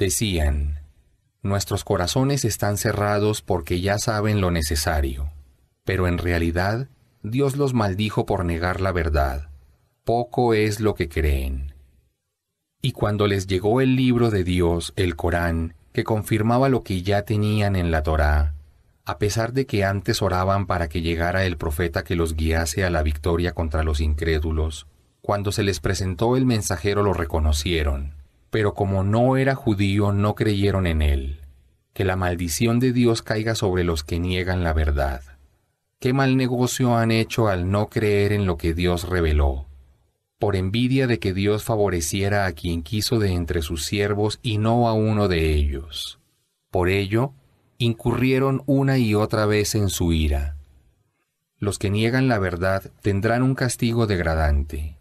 Decían, nuestros corazones están cerrados porque ya saben lo necesario, pero en realidad Dios los maldijo por negar la verdad. Poco es lo que creen. Y cuando les llegó el libro de Dios, el Corán, que confirmaba lo que ya tenían en la Torá, a pesar de que antes oraban para que llegara el profeta que los guiase a la victoria contra los incrédulos, cuando se les presentó el mensajero lo reconocieron pero como no era judío no creyeron en él. Que la maldición de Dios caiga sobre los que niegan la verdad. Qué mal negocio han hecho al no creer en lo que Dios reveló. Por envidia de que Dios favoreciera a quien quiso de entre sus siervos y no a uno de ellos. Por ello, incurrieron una y otra vez en su ira. Los que niegan la verdad tendrán un castigo degradante.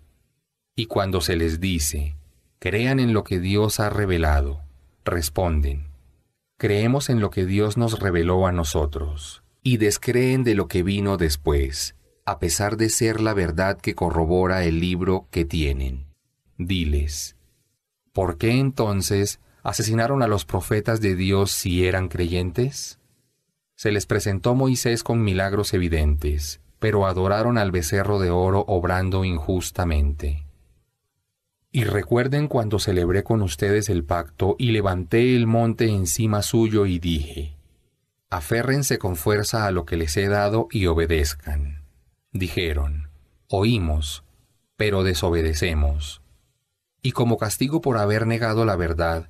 Y cuando se les dice, crean en lo que Dios ha revelado. Responden, creemos en lo que Dios nos reveló a nosotros, y descreen de lo que vino después, a pesar de ser la verdad que corrobora el libro que tienen. Diles, ¿por qué entonces asesinaron a los profetas de Dios si eran creyentes? Se les presentó Moisés con milagros evidentes, pero adoraron al becerro de oro obrando injustamente. Y recuerden cuando celebré con ustedes el pacto y levanté el monte encima suyo y dije, aférrense con fuerza a lo que les he dado y obedezcan. Dijeron, oímos, pero desobedecemos. Y como castigo por haber negado la verdad,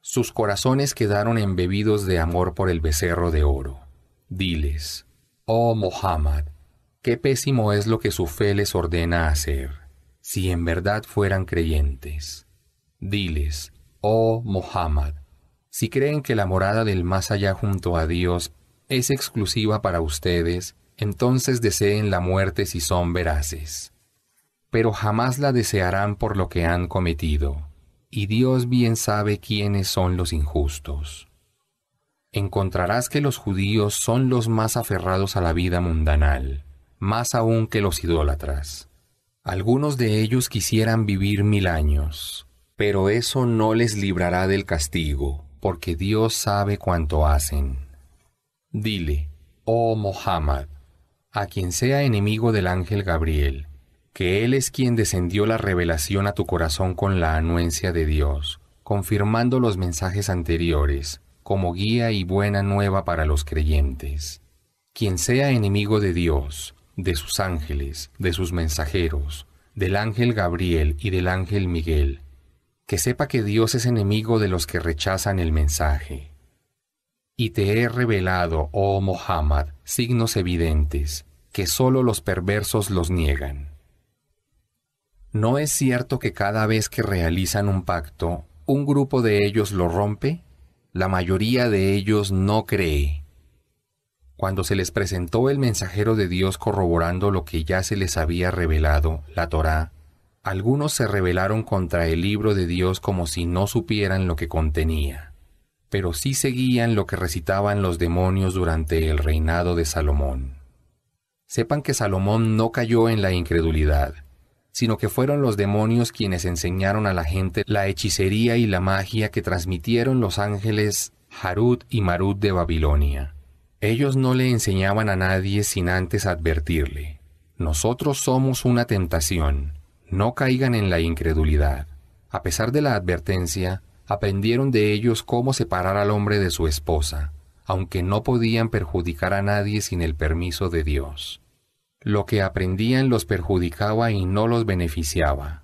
sus corazones quedaron embebidos de amor por el becerro de oro. Diles, oh Mohammed, qué pésimo es lo que su fe les ordena hacer si en verdad fueran creyentes. Diles, oh Mohammed, si creen que la morada del más allá junto a Dios es exclusiva para ustedes, entonces deseen la muerte si son veraces. Pero jamás la desearán por lo que han cometido, y Dios bien sabe quiénes son los injustos. Encontrarás que los judíos son los más aferrados a la vida mundanal, más aún que los idólatras. Algunos de ellos quisieran vivir mil años, pero eso no les librará del castigo, porque Dios sabe cuánto hacen. Dile, oh Mohammed, a quien sea enemigo del ángel Gabriel, que Él es quien descendió la revelación a tu corazón con la anuencia de Dios, confirmando los mensajes anteriores, como guía y buena nueva para los creyentes. Quien sea enemigo de Dios, de sus ángeles, de sus mensajeros, del ángel Gabriel y del ángel Miguel, que sepa que Dios es enemigo de los que rechazan el mensaje. Y te he revelado, oh Mohammed, signos evidentes, que sólo los perversos los niegan. ¿No es cierto que cada vez que realizan un pacto, un grupo de ellos lo rompe? La mayoría de ellos no cree. Cuando se les presentó el mensajero de Dios corroborando lo que ya se les había revelado, la Torá, algunos se rebelaron contra el libro de Dios como si no supieran lo que contenía, pero sí seguían lo que recitaban los demonios durante el reinado de Salomón. Sepan que Salomón no cayó en la incredulidad, sino que fueron los demonios quienes enseñaron a la gente la hechicería y la magia que transmitieron los ángeles Harut y Marut de Babilonia. Ellos no le enseñaban a nadie sin antes advertirle, nosotros somos una tentación, no caigan en la incredulidad. A pesar de la advertencia, aprendieron de ellos cómo separar al hombre de su esposa, aunque no podían perjudicar a nadie sin el permiso de Dios. Lo que aprendían los perjudicaba y no los beneficiaba.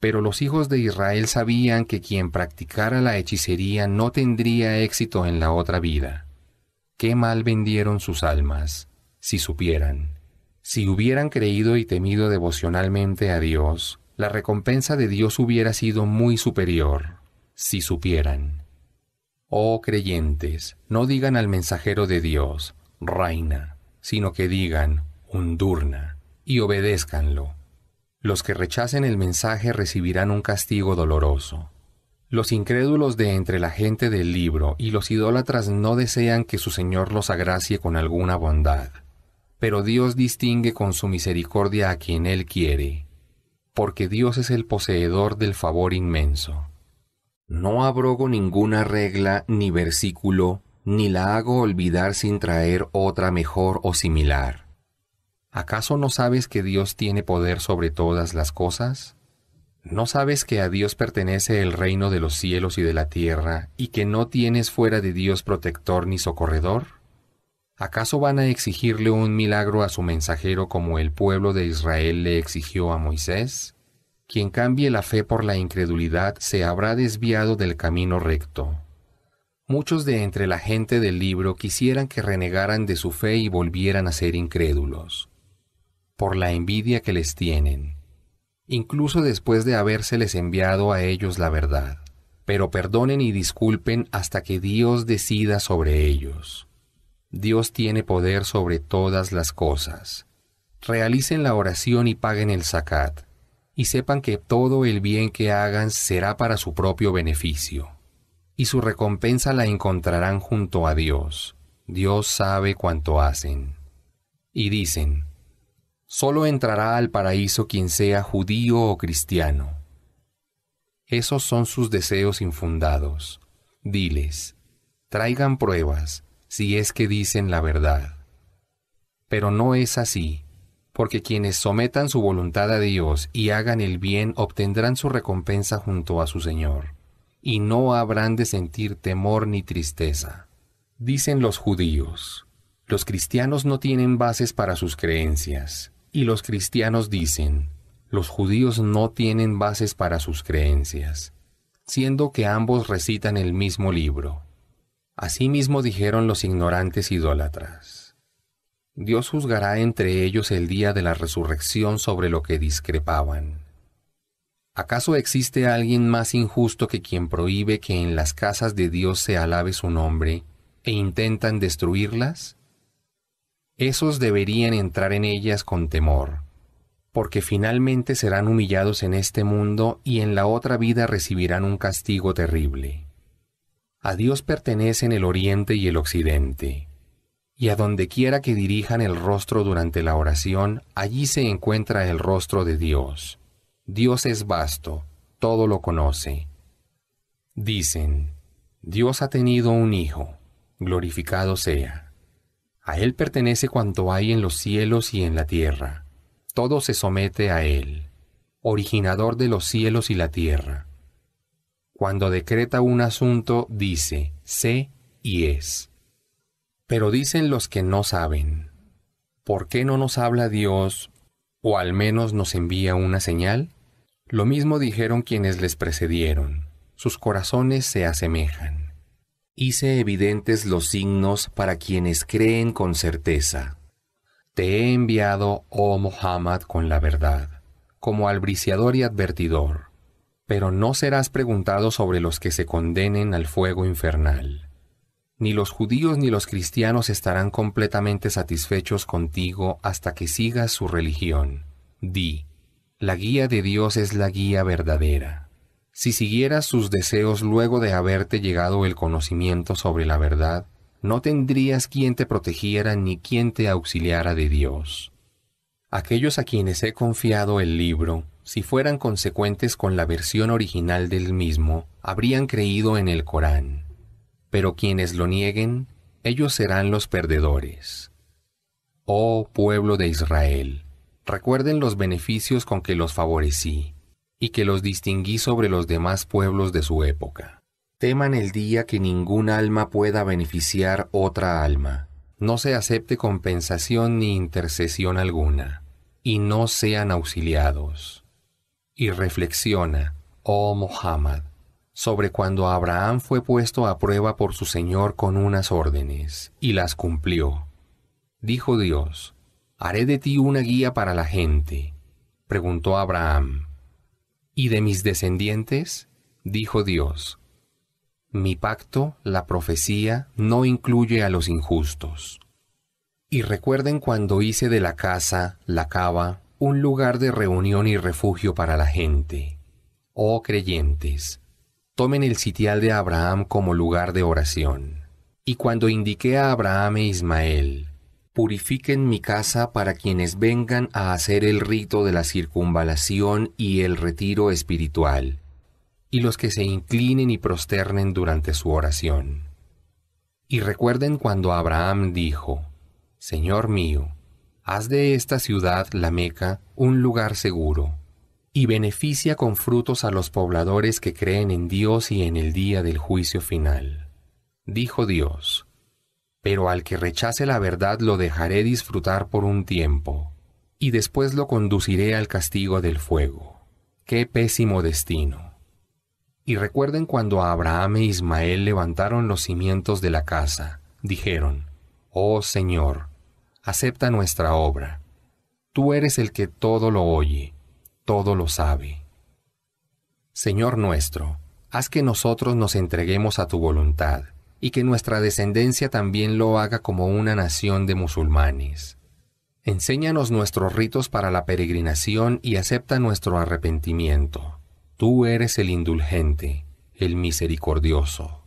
Pero los hijos de Israel sabían que quien practicara la hechicería no tendría éxito en la otra vida qué mal vendieron sus almas, si supieran. Si hubieran creído y temido devocionalmente a Dios, la recompensa de Dios hubiera sido muy superior, si supieran. Oh creyentes, no digan al mensajero de Dios, reina, sino que digan, undurna, y obedézcanlo. Los que rechacen el mensaje recibirán un castigo doloroso. Los incrédulos de entre la gente del libro y los idólatras no desean que su Señor los agracie con alguna bondad, pero Dios distingue con su misericordia a quien Él quiere, porque Dios es el poseedor del favor inmenso. No abrogo ninguna regla ni versículo, ni la hago olvidar sin traer otra mejor o similar. ¿Acaso no sabes que Dios tiene poder sobre todas las cosas? ¿No sabes que a Dios pertenece el reino de los cielos y de la tierra, y que no tienes fuera de Dios protector ni socorredor? ¿Acaso van a exigirle un milagro a su mensajero como el pueblo de Israel le exigió a Moisés? Quien cambie la fe por la incredulidad se habrá desviado del camino recto. Muchos de entre la gente del libro quisieran que renegaran de su fe y volvieran a ser incrédulos. Por la envidia que les tienen, incluso después de habérseles enviado a ellos la verdad. Pero perdonen y disculpen hasta que Dios decida sobre ellos. Dios tiene poder sobre todas las cosas. Realicen la oración y paguen el zakat, y sepan que todo el bien que hagan será para su propio beneficio, y su recompensa la encontrarán junto a Dios. Dios sabe cuánto hacen. Y dicen, Solo entrará al paraíso quien sea judío o cristiano. Esos son sus deseos infundados. Diles, traigan pruebas, si es que dicen la verdad. Pero no es así, porque quienes sometan su voluntad a Dios y hagan el bien obtendrán su recompensa junto a su Señor, y no habrán de sentir temor ni tristeza. Dicen los judíos, los cristianos no tienen bases para sus creencias. Y los cristianos dicen, los judíos no tienen bases para sus creencias, siendo que ambos recitan el mismo libro. Asimismo dijeron los ignorantes idólatras. Dios juzgará entre ellos el día de la resurrección sobre lo que discrepaban. ¿Acaso existe alguien más injusto que quien prohíbe que en las casas de Dios se alabe su nombre e intentan destruirlas? esos deberían entrar en ellas con temor, porque finalmente serán humillados en este mundo y en la otra vida recibirán un castigo terrible. A Dios pertenecen el oriente y el occidente, y a donde quiera que dirijan el rostro durante la oración, allí se encuentra el rostro de Dios. Dios es vasto, todo lo conoce. Dicen, Dios ha tenido un hijo, glorificado sea. A Él pertenece cuanto hay en los cielos y en la tierra. Todo se somete a Él, originador de los cielos y la tierra. Cuando decreta un asunto, dice, sé y es. Pero dicen los que no saben, ¿por qué no nos habla Dios o al menos nos envía una señal? Lo mismo dijeron quienes les precedieron, sus corazones se asemejan hice evidentes los signos para quienes creen con certeza. Te he enviado, oh Muhammad, con la verdad, como albriciador y advertidor, pero no serás preguntado sobre los que se condenen al fuego infernal. Ni los judíos ni los cristianos estarán completamente satisfechos contigo hasta que sigas su religión. Di, la guía de Dios es la guía verdadera. Si siguieras sus deseos luego de haberte llegado el conocimiento sobre la verdad, no tendrías quien te protegiera ni quien te auxiliara de Dios. Aquellos a quienes he confiado el libro, si fueran consecuentes con la versión original del mismo, habrían creído en el Corán. Pero quienes lo nieguen, ellos serán los perdedores. Oh pueblo de Israel, recuerden los beneficios con que los favorecí y que los distinguí sobre los demás pueblos de su época. Teman el día que ningún alma pueda beneficiar otra alma, no se acepte compensación ni intercesión alguna, y no sean auxiliados. Y reflexiona, oh Muhammad, sobre cuando Abraham fue puesto a prueba por su Señor con unas órdenes, y las cumplió. Dijo Dios, Haré de ti una guía para la gente. Preguntó Abraham, y de mis descendientes, dijo Dios. Mi pacto, la profecía, no incluye a los injustos. Y recuerden cuando hice de la casa, la cava, un lugar de reunión y refugio para la gente. Oh creyentes, tomen el sitial de Abraham como lugar de oración. Y cuando indiqué a Abraham e Ismael, purifiquen mi casa para quienes vengan a hacer el rito de la circunvalación y el retiro espiritual, y los que se inclinen y prosternen durante su oración. Y recuerden cuando Abraham dijo, Señor mío, haz de esta ciudad, la Meca, un lugar seguro, y beneficia con frutos a los pobladores que creen en Dios y en el día del juicio final. Dijo Dios, pero al que rechace la verdad lo dejaré disfrutar por un tiempo, y después lo conduciré al castigo del fuego. ¡Qué pésimo destino! Y recuerden cuando Abraham e Ismael levantaron los cimientos de la casa, dijeron, Oh Señor, acepta nuestra obra. Tú eres el que todo lo oye, todo lo sabe. Señor nuestro, haz que nosotros nos entreguemos a tu voluntad y que nuestra descendencia también lo haga como una nación de musulmanes. Enséñanos nuestros ritos para la peregrinación y acepta nuestro arrepentimiento. Tú eres el indulgente, el misericordioso.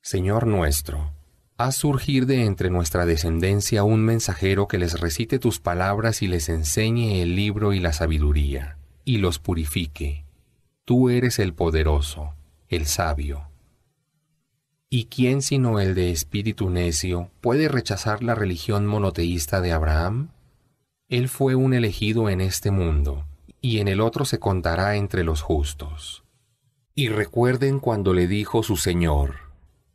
Señor nuestro, haz surgir de entre nuestra descendencia un mensajero que les recite tus palabras y les enseñe el libro y la sabiduría, y los purifique. Tú eres el poderoso, el sabio. ¿Y quién sino el de espíritu necio puede rechazar la religión monoteísta de Abraham? Él fue un elegido en este mundo, y en el otro se contará entre los justos. Y recuerden cuando le dijo su Señor,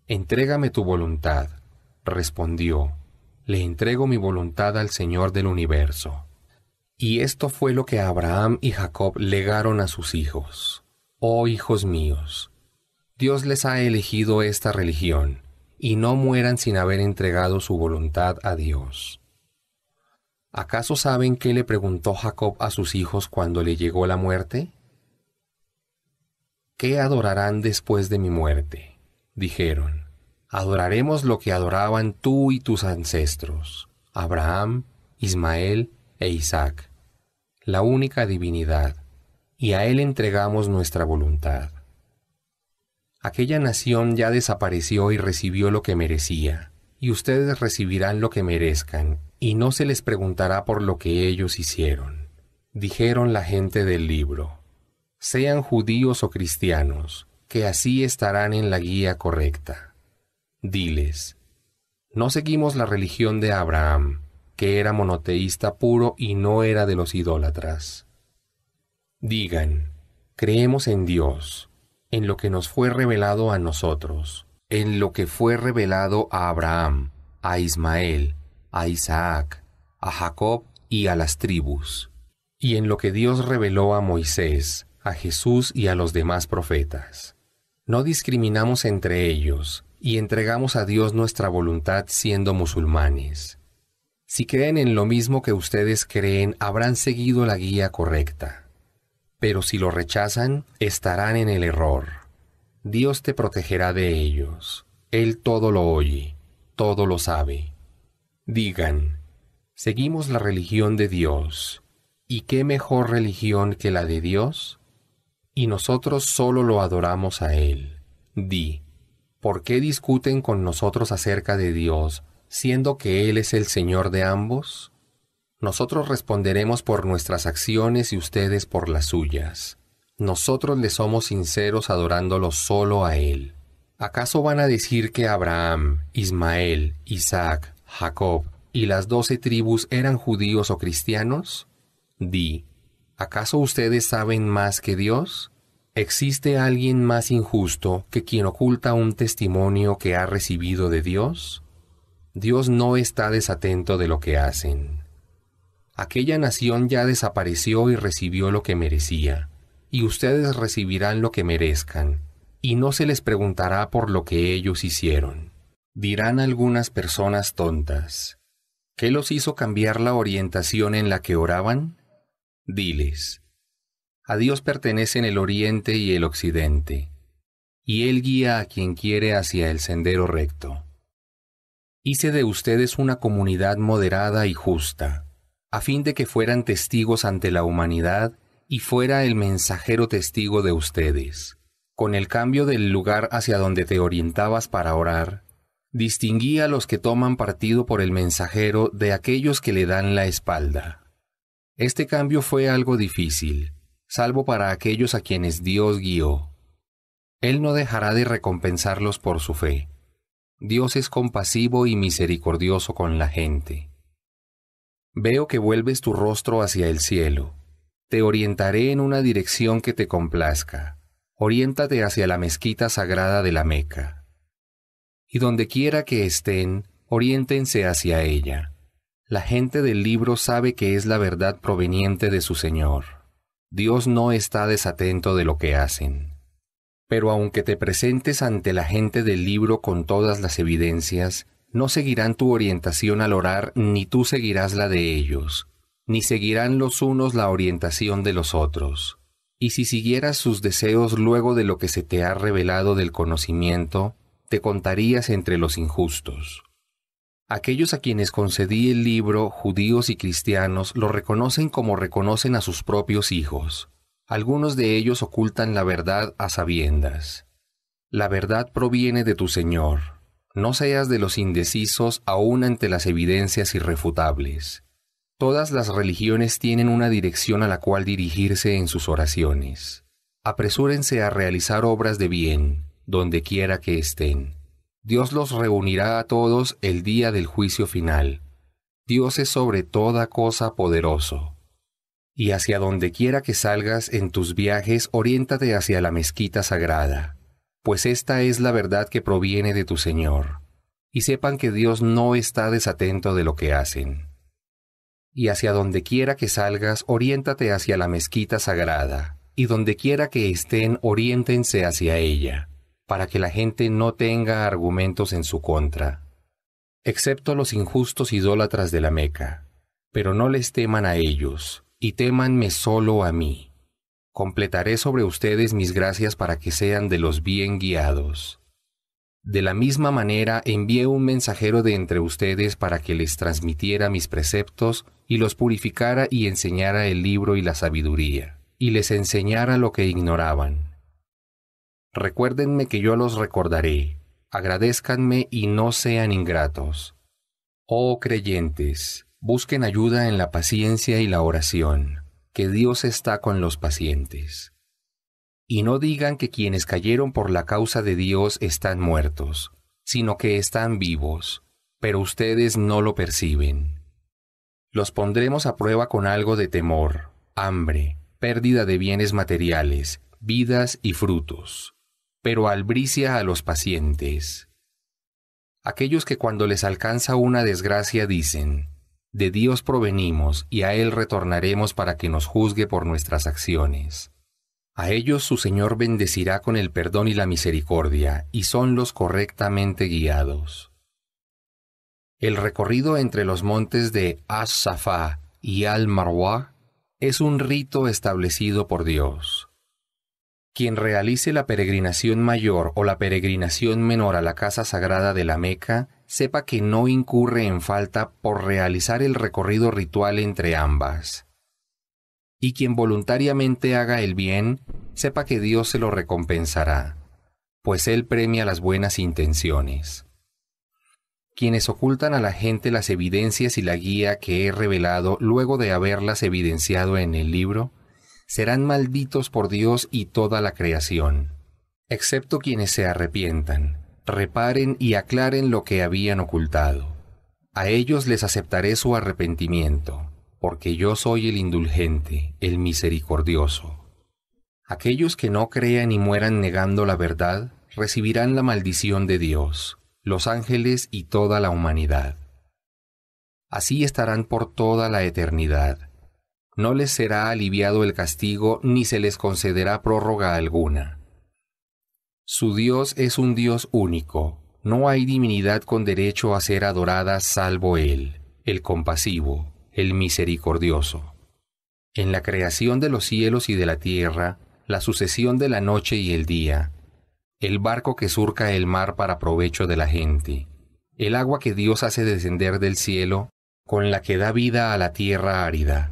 Entrégame tu voluntad. Respondió, Le entrego mi voluntad al Señor del universo. Y esto fue lo que Abraham y Jacob legaron a sus hijos. Oh hijos míos, Dios les ha elegido esta religión, y no mueran sin haber entregado su voluntad a Dios. ¿Acaso saben qué le preguntó Jacob a sus hijos cuando le llegó la muerte? ¿Qué adorarán después de mi muerte? Dijeron, adoraremos lo que adoraban tú y tus ancestros, Abraham, Ismael e Isaac, la única divinidad, y a él entregamos nuestra voluntad. Aquella nación ya desapareció y recibió lo que merecía, y ustedes recibirán lo que merezcan, y no se les preguntará por lo que ellos hicieron. Dijeron la gente del libro, sean judíos o cristianos, que así estarán en la guía correcta. Diles, no seguimos la religión de Abraham, que era monoteísta puro y no era de los idólatras. Digan, creemos en Dios en lo que nos fue revelado a nosotros, en lo que fue revelado a Abraham, a Ismael, a Isaac, a Jacob y a las tribus, y en lo que Dios reveló a Moisés, a Jesús y a los demás profetas. No discriminamos entre ellos, y entregamos a Dios nuestra voluntad siendo musulmanes. Si creen en lo mismo que ustedes creen, habrán seguido la guía correcta pero si lo rechazan, estarán en el error. Dios te protegerá de ellos. Él todo lo oye, todo lo sabe. Digan, seguimos la religión de Dios. ¿Y qué mejor religión que la de Dios? Y nosotros solo lo adoramos a Él. Di, ¿por qué discuten con nosotros acerca de Dios, siendo que Él es el Señor de ambos? Nosotros responderemos por nuestras acciones y ustedes por las suyas. Nosotros le somos sinceros adorándolo solo a Él. ¿Acaso van a decir que Abraham, Ismael, Isaac, Jacob y las doce tribus eran judíos o cristianos? Di, ¿acaso ustedes saben más que Dios? ¿Existe alguien más injusto que quien oculta un testimonio que ha recibido de Dios? Dios no está desatento de lo que hacen aquella nación ya desapareció y recibió lo que merecía, y ustedes recibirán lo que merezcan, y no se les preguntará por lo que ellos hicieron. Dirán algunas personas tontas, ¿qué los hizo cambiar la orientación en la que oraban? Diles, a Dios pertenecen el oriente y el occidente, y Él guía a quien quiere hacia el sendero recto. Hice de ustedes una comunidad moderada y justa, a fin de que fueran testigos ante la humanidad y fuera el mensajero testigo de ustedes. Con el cambio del lugar hacia donde te orientabas para orar, distinguí a los que toman partido por el mensajero de aquellos que le dan la espalda. Este cambio fue algo difícil, salvo para aquellos a quienes Dios guió. Él no dejará de recompensarlos por su fe. Dios es compasivo y misericordioso con la gente. Veo que vuelves tu rostro hacia el cielo. Te orientaré en una dirección que te complazca. Oriéntate hacia la mezquita sagrada de la Meca. Y donde quiera que estén, oriéntense hacia ella. La gente del libro sabe que es la verdad proveniente de su Señor. Dios no está desatento de lo que hacen. Pero aunque te presentes ante la gente del libro con todas las evidencias, no seguirán tu orientación al orar, ni tú seguirás la de ellos, ni seguirán los unos la orientación de los otros. Y si siguieras sus deseos luego de lo que se te ha revelado del conocimiento, te contarías entre los injustos. Aquellos a quienes concedí el libro, judíos y cristianos, lo reconocen como reconocen a sus propios hijos. Algunos de ellos ocultan la verdad a sabiendas. La verdad proviene de tu Señor no seas de los indecisos aún ante las evidencias irrefutables. Todas las religiones tienen una dirección a la cual dirigirse en sus oraciones. Apresúrense a realizar obras de bien, donde quiera que estén. Dios los reunirá a todos el día del juicio final. Dios es sobre toda cosa poderoso. Y hacia donde quiera que salgas en tus viajes, oriéntate hacia la mezquita sagrada pues esta es la verdad que proviene de tu Señor. Y sepan que Dios no está desatento de lo que hacen. Y hacia donde quiera que salgas, oriéntate hacia la mezquita sagrada, y donde quiera que estén, oriéntense hacia ella, para que la gente no tenga argumentos en su contra, excepto los injustos idólatras de la Meca. Pero no les teman a ellos, y témanme solo a mí completaré sobre ustedes mis gracias para que sean de los bien guiados. De la misma manera envié un mensajero de entre ustedes para que les transmitiera mis preceptos y los purificara y enseñara el libro y la sabiduría, y les enseñara lo que ignoraban. Recuérdenme que yo los recordaré, Agradezcanme y no sean ingratos. Oh creyentes, busquen ayuda en la paciencia y la oración que Dios está con los pacientes. Y no digan que quienes cayeron por la causa de Dios están muertos, sino que están vivos, pero ustedes no lo perciben. Los pondremos a prueba con algo de temor, hambre, pérdida de bienes materiales, vidas y frutos, pero albricia a los pacientes. Aquellos que cuando les alcanza una desgracia dicen, de Dios provenimos y a Él retornaremos para que nos juzgue por nuestras acciones. A ellos su Señor bendecirá con el perdón y la misericordia, y son los correctamente guiados. El recorrido entre los montes de as y al marwah es un rito establecido por Dios. Quien realice la peregrinación mayor o la peregrinación menor a la casa sagrada de la Meca sepa que no incurre en falta por realizar el recorrido ritual entre ambas. Y quien voluntariamente haga el bien, sepa que Dios se lo recompensará, pues Él premia las buenas intenciones. Quienes ocultan a la gente las evidencias y la guía que he revelado luego de haberlas evidenciado en el libro, serán malditos por Dios y toda la creación, excepto quienes se arrepientan reparen y aclaren lo que habían ocultado. A ellos les aceptaré su arrepentimiento, porque yo soy el indulgente, el misericordioso. Aquellos que no crean y mueran negando la verdad, recibirán la maldición de Dios, los ángeles y toda la humanidad. Así estarán por toda la eternidad. No les será aliviado el castigo ni se les concederá prórroga alguna. Su Dios es un Dios único. No hay divinidad con derecho a ser adorada salvo Él, el compasivo, el misericordioso. En la creación de los cielos y de la tierra, la sucesión de la noche y el día, el barco que surca el mar para provecho de la gente, el agua que Dios hace descender del cielo, con la que da vida a la tierra árida,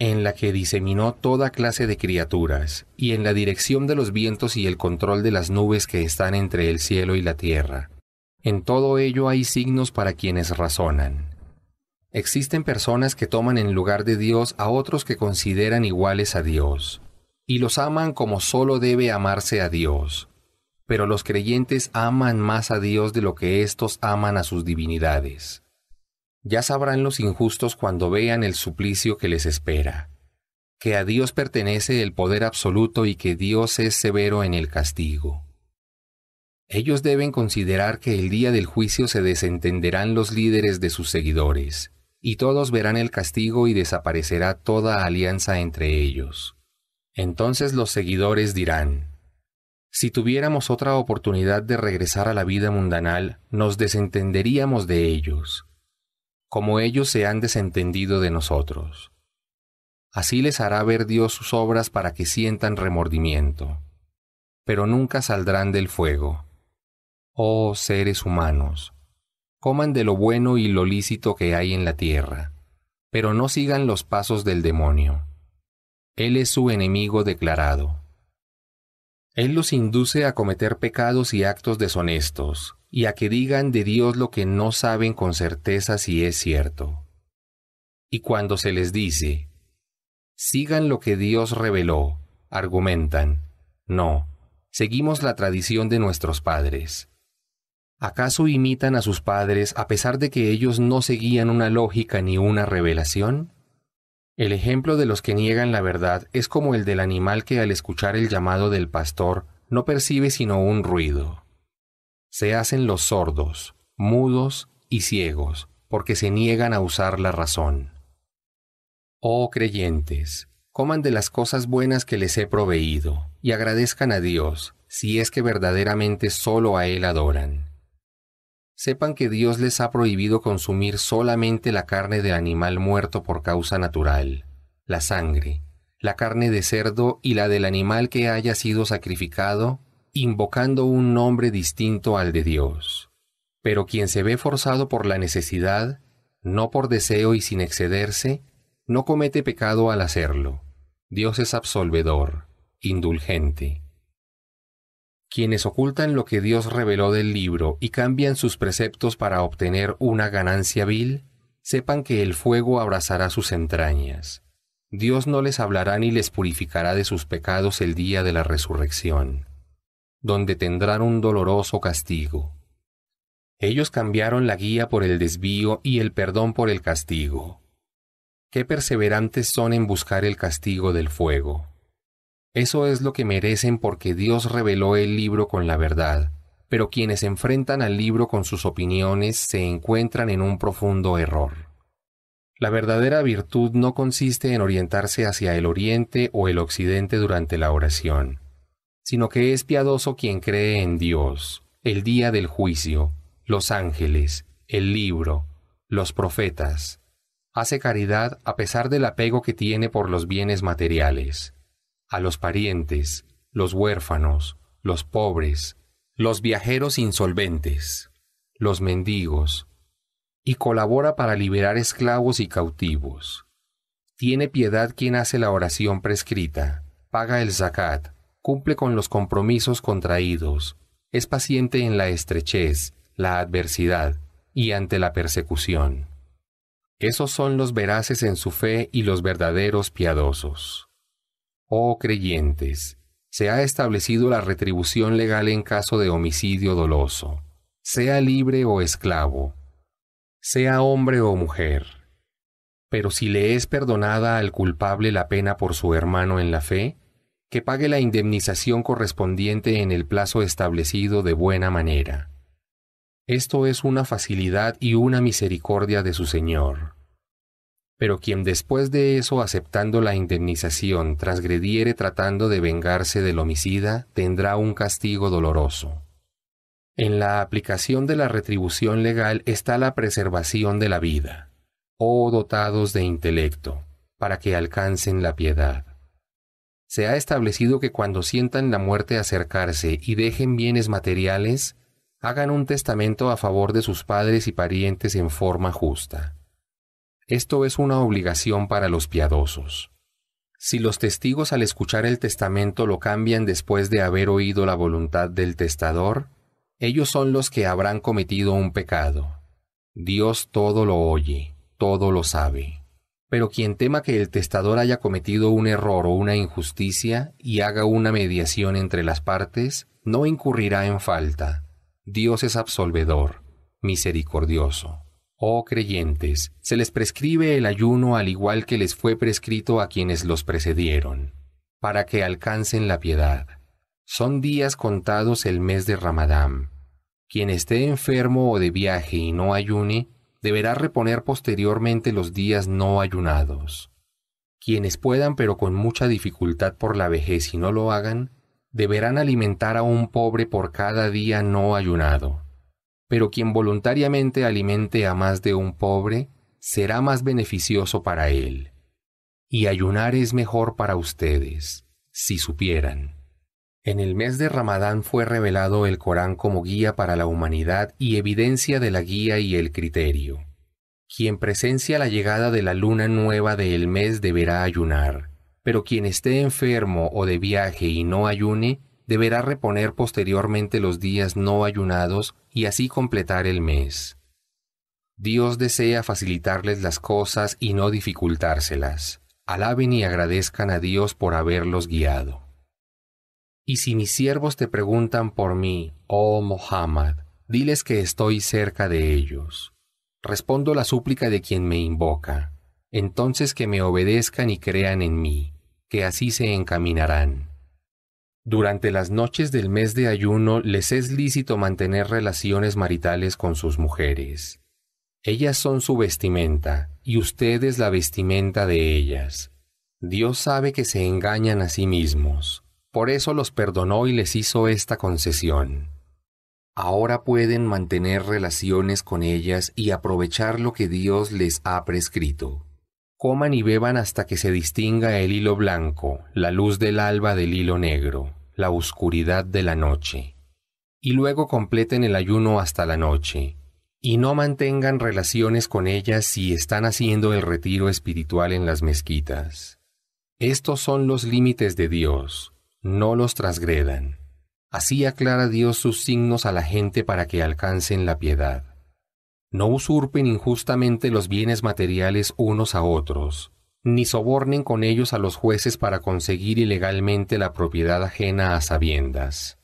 en la que diseminó toda clase de criaturas, y en la dirección de los vientos y el control de las nubes que están entre el cielo y la tierra. En todo ello hay signos para quienes razonan. Existen personas que toman en lugar de Dios a otros que consideran iguales a Dios, y los aman como solo debe amarse a Dios. Pero los creyentes aman más a Dios de lo que éstos aman a sus divinidades. Ya sabrán los injustos cuando vean el suplicio que les espera, que a Dios pertenece el poder absoluto y que Dios es severo en el castigo. Ellos deben considerar que el día del juicio se desentenderán los líderes de sus seguidores, y todos verán el castigo y desaparecerá toda alianza entre ellos. Entonces los seguidores dirán, si tuviéramos otra oportunidad de regresar a la vida mundanal, nos desentenderíamos de ellos, como ellos se han desentendido de nosotros. Así les hará ver Dios sus obras para que sientan remordimiento, pero nunca saldrán del fuego. Oh seres humanos, coman de lo bueno y lo lícito que hay en la tierra, pero no sigan los pasos del demonio. Él es su enemigo declarado. Él los induce a cometer pecados y actos deshonestos, y a que digan de Dios lo que no saben con certeza si es cierto. Y cuando se les dice, sigan lo que Dios reveló, argumentan, no, seguimos la tradición de nuestros padres. ¿Acaso imitan a sus padres a pesar de que ellos no seguían una lógica ni una revelación? El ejemplo de los que niegan la verdad es como el del animal que al escuchar el llamado del pastor no percibe sino un ruido se hacen los sordos, mudos y ciegos, porque se niegan a usar la razón. Oh creyentes, coman de las cosas buenas que les he proveído, y agradezcan a Dios, si es que verdaderamente solo a Él adoran. Sepan que Dios les ha prohibido consumir solamente la carne de animal muerto por causa natural, la sangre, la carne de cerdo y la del animal que haya sido sacrificado invocando un nombre distinto al de Dios. Pero quien se ve forzado por la necesidad, no por deseo y sin excederse, no comete pecado al hacerlo. Dios es absolvedor, indulgente. Quienes ocultan lo que Dios reveló del libro y cambian sus preceptos para obtener una ganancia vil, sepan que el fuego abrazará sus entrañas. Dios no les hablará ni les purificará de sus pecados el día de la resurrección donde tendrán un doloroso castigo. Ellos cambiaron la guía por el desvío y el perdón por el castigo. Qué perseverantes son en buscar el castigo del fuego. Eso es lo que merecen porque Dios reveló el libro con la verdad, pero quienes enfrentan al libro con sus opiniones se encuentran en un profundo error. La verdadera virtud no consiste en orientarse hacia el oriente o el occidente durante la oración sino que es piadoso quien cree en Dios, el día del juicio, los ángeles, el libro, los profetas. Hace caridad a pesar del apego que tiene por los bienes materiales, a los parientes, los huérfanos, los pobres, los viajeros insolventes, los mendigos, y colabora para liberar esclavos y cautivos. Tiene piedad quien hace la oración prescrita, paga el zakat, cumple con los compromisos contraídos, es paciente en la estrechez, la adversidad y ante la persecución. Esos son los veraces en su fe y los verdaderos piadosos. Oh creyentes, se ha establecido la retribución legal en caso de homicidio doloso, sea libre o esclavo, sea hombre o mujer. Pero si le es perdonada al culpable la pena por su hermano en la fe, que pague la indemnización correspondiente en el plazo establecido de buena manera. Esto es una facilidad y una misericordia de su Señor. Pero quien después de eso aceptando la indemnización transgrediere tratando de vengarse del homicida, tendrá un castigo doloroso. En la aplicación de la retribución legal está la preservación de la vida, oh dotados de intelecto, para que alcancen la piedad se ha establecido que cuando sientan la muerte acercarse y dejen bienes materiales, hagan un testamento a favor de sus padres y parientes en forma justa. Esto es una obligación para los piadosos. Si los testigos al escuchar el testamento lo cambian después de haber oído la voluntad del testador, ellos son los que habrán cometido un pecado. Dios todo lo oye, todo lo sabe. Pero quien tema que el testador haya cometido un error o una injusticia y haga una mediación entre las partes, no incurrirá en falta. Dios es absolvedor, misericordioso. Oh creyentes, se les prescribe el ayuno al igual que les fue prescrito a quienes los precedieron, para que alcancen la piedad. Son días contados el mes de Ramadán. Quien esté enfermo o de viaje y no ayune, deberá reponer posteriormente los días no ayunados. Quienes puedan, pero con mucha dificultad por la vejez y no lo hagan, deberán alimentar a un pobre por cada día no ayunado. Pero quien voluntariamente alimente a más de un pobre, será más beneficioso para él. Y ayunar es mejor para ustedes, si supieran. En el mes de Ramadán fue revelado el Corán como guía para la humanidad y evidencia de la guía y el criterio. Quien presencia la llegada de la luna nueva del mes deberá ayunar, pero quien esté enfermo o de viaje y no ayune, deberá reponer posteriormente los días no ayunados y así completar el mes. Dios desea facilitarles las cosas y no dificultárselas. Alaben y agradezcan a Dios por haberlos guiado. Y si mis siervos te preguntan por mí, oh Mohammed, diles que estoy cerca de ellos. Respondo la súplica de quien me invoca. Entonces que me obedezcan y crean en mí, que así se encaminarán. Durante las noches del mes de ayuno les es lícito mantener relaciones maritales con sus mujeres. Ellas son su vestimenta, y usted es la vestimenta de ellas. Dios sabe que se engañan a sí mismos. Por eso los perdonó y les hizo esta concesión. Ahora pueden mantener relaciones con ellas y aprovechar lo que Dios les ha prescrito. Coman y beban hasta que se distinga el hilo blanco, la luz del alba del hilo negro, la oscuridad de la noche. Y luego completen el ayuno hasta la noche. Y no mantengan relaciones con ellas si están haciendo el retiro espiritual en las mezquitas. Estos son los límites de Dios, no los transgredan. Así aclara Dios sus signos a la gente para que alcancen la piedad. No usurpen injustamente los bienes materiales unos a otros, ni sobornen con ellos a los jueces para conseguir ilegalmente la propiedad ajena a sabiendas.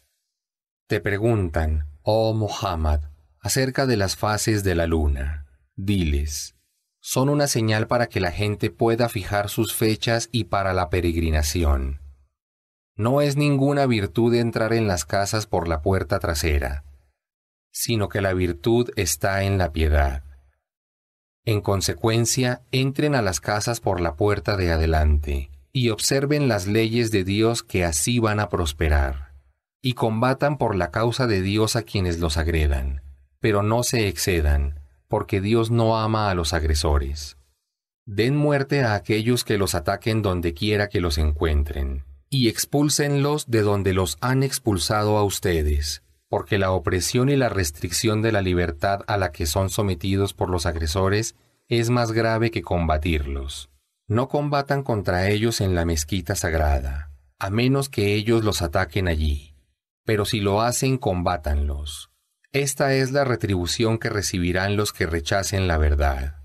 Te preguntan, oh Muhammad, acerca de las fases de la luna. Diles, son una señal para que la gente pueda fijar sus fechas y para la peregrinación. No es ninguna virtud entrar en las casas por la puerta trasera, sino que la virtud está en la piedad. En consecuencia, entren a las casas por la puerta de adelante, y observen las leyes de Dios que así van a prosperar, y combatan por la causa de Dios a quienes los agredan, pero no se excedan, porque Dios no ama a los agresores. Den muerte a aquellos que los ataquen donde quiera que los encuentren y expúlsenlos de donde los han expulsado a ustedes, porque la opresión y la restricción de la libertad a la que son sometidos por los agresores es más grave que combatirlos. No combatan contra ellos en la mezquita sagrada, a menos que ellos los ataquen allí. Pero si lo hacen, combátanlos. Esta es la retribución que recibirán los que rechacen la verdad.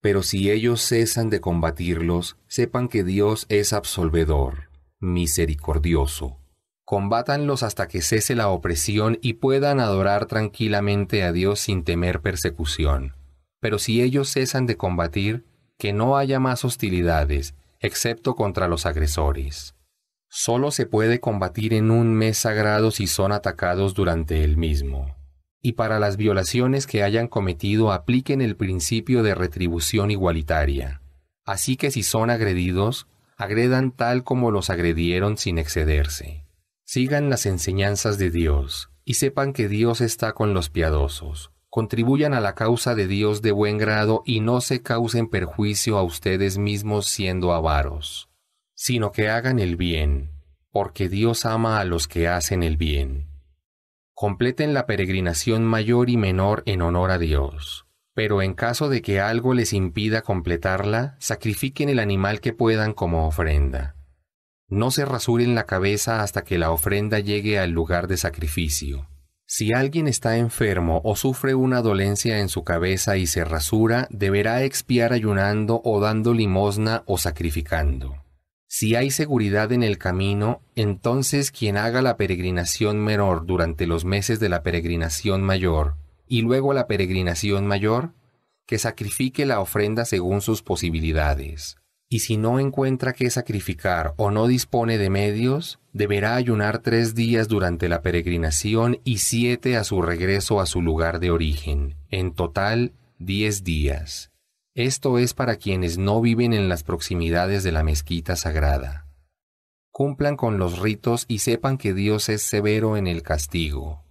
Pero si ellos cesan de combatirlos, sepan que Dios es absolvedor misericordioso. Combátanlos hasta que cese la opresión y puedan adorar tranquilamente a Dios sin temer persecución. Pero si ellos cesan de combatir, que no haya más hostilidades, excepto contra los agresores. Solo se puede combatir en un mes sagrado si son atacados durante el mismo. Y para las violaciones que hayan cometido apliquen el principio de retribución igualitaria. Así que si son agredidos, agredan tal como los agredieron sin excederse. Sigan las enseñanzas de Dios y sepan que Dios está con los piadosos. Contribuyan a la causa de Dios de buen grado y no se causen perjuicio a ustedes mismos siendo avaros, sino que hagan el bien, porque Dios ama a los que hacen el bien. Completen la peregrinación mayor y menor en honor a Dios pero en caso de que algo les impida completarla, sacrifiquen el animal que puedan como ofrenda. No se rasuren la cabeza hasta que la ofrenda llegue al lugar de sacrificio. Si alguien está enfermo o sufre una dolencia en su cabeza y se rasura, deberá expiar ayunando o dando limosna o sacrificando. Si hay seguridad en el camino, entonces quien haga la peregrinación menor durante los meses de la peregrinación mayor, y luego la peregrinación mayor, que sacrifique la ofrenda según sus posibilidades. Y si no encuentra qué sacrificar o no dispone de medios, deberá ayunar tres días durante la peregrinación y siete a su regreso a su lugar de origen, en total diez días. Esto es para quienes no viven en las proximidades de la mezquita sagrada. Cumplan con los ritos y sepan que Dios es severo en el castigo.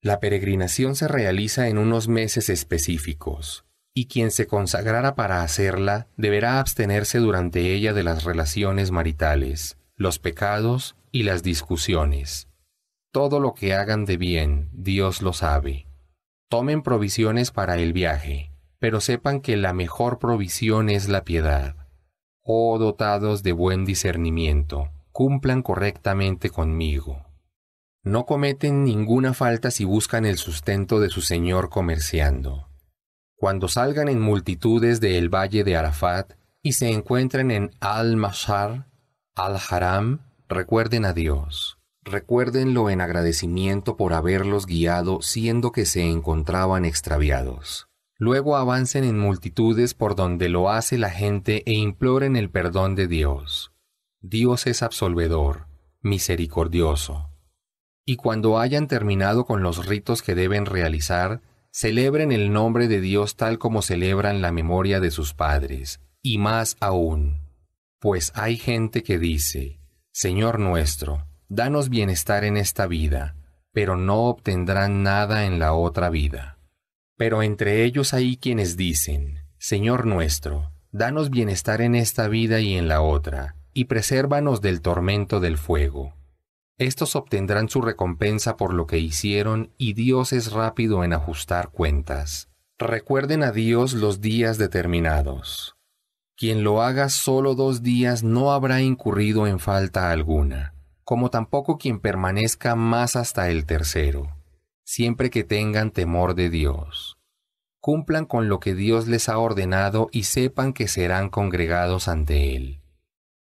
La peregrinación se realiza en unos meses específicos, y quien se consagrara para hacerla deberá abstenerse durante ella de las relaciones maritales, los pecados y las discusiones. Todo lo que hagan de bien, Dios lo sabe. Tomen provisiones para el viaje, pero sepan que la mejor provisión es la piedad. Oh dotados de buen discernimiento, cumplan correctamente conmigo no cometen ninguna falta si buscan el sustento de su Señor comerciando. Cuando salgan en multitudes del valle de Arafat y se encuentren en Al-Mashar, Al-Haram, recuerden a Dios. Recuérdenlo en agradecimiento por haberlos guiado siendo que se encontraban extraviados. Luego avancen en multitudes por donde lo hace la gente e imploren el perdón de Dios. Dios es absolvedor, misericordioso y cuando hayan terminado con los ritos que deben realizar, celebren el nombre de Dios tal como celebran la memoria de sus padres, y más aún. Pues hay gente que dice, Señor nuestro, danos bienestar en esta vida, pero no obtendrán nada en la otra vida. Pero entre ellos hay quienes dicen, Señor nuestro, danos bienestar en esta vida y en la otra, y presérvanos del tormento del fuego. Estos obtendrán su recompensa por lo que hicieron y Dios es rápido en ajustar cuentas. Recuerden a Dios los días determinados. Quien lo haga solo dos días no habrá incurrido en falta alguna, como tampoco quien permanezca más hasta el tercero, siempre que tengan temor de Dios. Cumplan con lo que Dios les ha ordenado y sepan que serán congregados ante Él.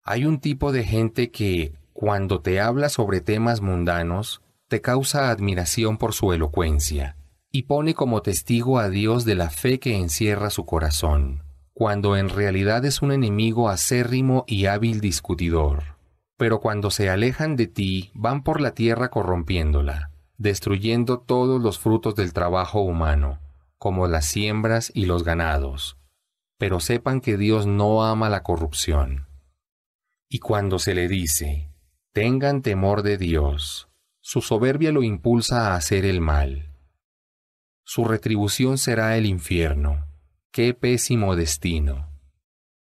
Hay un tipo de gente que, cuando te habla sobre temas mundanos, te causa admiración por su elocuencia, y pone como testigo a Dios de la fe que encierra su corazón, cuando en realidad es un enemigo acérrimo y hábil discutidor. Pero cuando se alejan de ti, van por la tierra corrompiéndola, destruyendo todos los frutos del trabajo humano, como las siembras y los ganados. Pero sepan que Dios no ama la corrupción. Y cuando se le dice, tengan temor de Dios. Su soberbia lo impulsa a hacer el mal. Su retribución será el infierno. Qué pésimo destino.